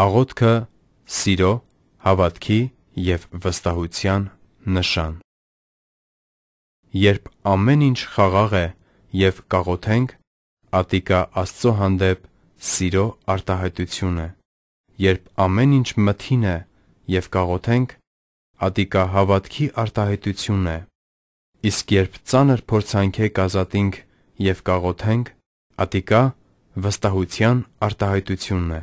Աղոթքը սիրո, հավատքի և վստահության նշան է։ Երբ ամեն ինչ խաղաղ է և կաղոթենք, ատիկա Աստծո հանդեպ սիրո արտահայտություն է։ Երբ ամեն ինչ մթին է և կաղոթենք, ատիկա հավատքի արտահայտություն է։ Իսկ երբ ծանր փորձանքեք ազատինք և կաղոթենք, ատիկա վստահության արտահայտությունն է։